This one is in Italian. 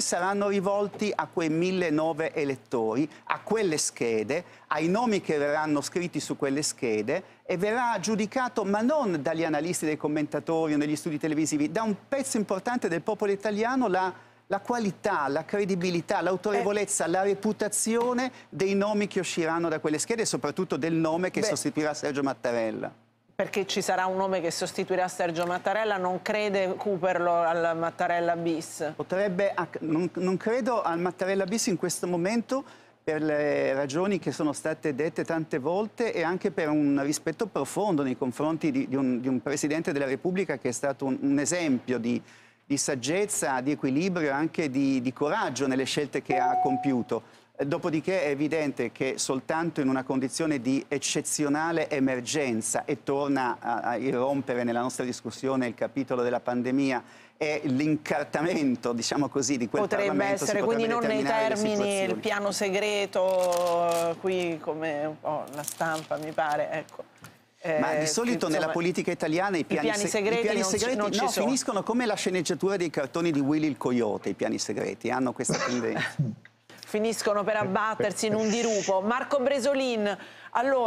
saranno rivolti a quei 1.009 elettori, a quelle schede, ai nomi che verranno scritti su quelle schede e verrà giudicato, ma non dagli analisti, dai commentatori o negli studi televisivi, da un pezzo importante del popolo italiano la, la qualità, la credibilità, l'autorevolezza, eh. la reputazione dei nomi che usciranno da quelle schede e soprattutto del nome che Beh. sostituirà Sergio Mattarella perché ci sarà un nome che sostituirà Sergio Mattarella, non crede Cooperlo al Mattarella bis? Potrebbe, non, non credo al Mattarella bis in questo momento per le ragioni che sono state dette tante volte e anche per un rispetto profondo nei confronti di, di, un, di un, Presidente della Repubblica che è stato un, un esempio di, di, saggezza, di equilibrio e anche di coraggio nelle scelte che ha compiuto. Dopodiché è evidente che soltanto in una condizione di eccezionale emergenza, e torna a irrompere nella nostra discussione il capitolo della pandemia, è l'incartamento, diciamo così, di quel potrebbe Parlamento. Essere, potrebbe essere, quindi non nei termini il piano segreto, qui come oh, la stampa mi pare, ecco. Ma di eh, solito insomma, nella politica italiana i piani, i piani segreti, i piani non segreti non no, finiscono come la sceneggiatura dei cartoni di Willy il Coyote, i piani segreti, hanno questa tendenza finiscono per abbattersi in un dirupo. Marco Bresolin, allora...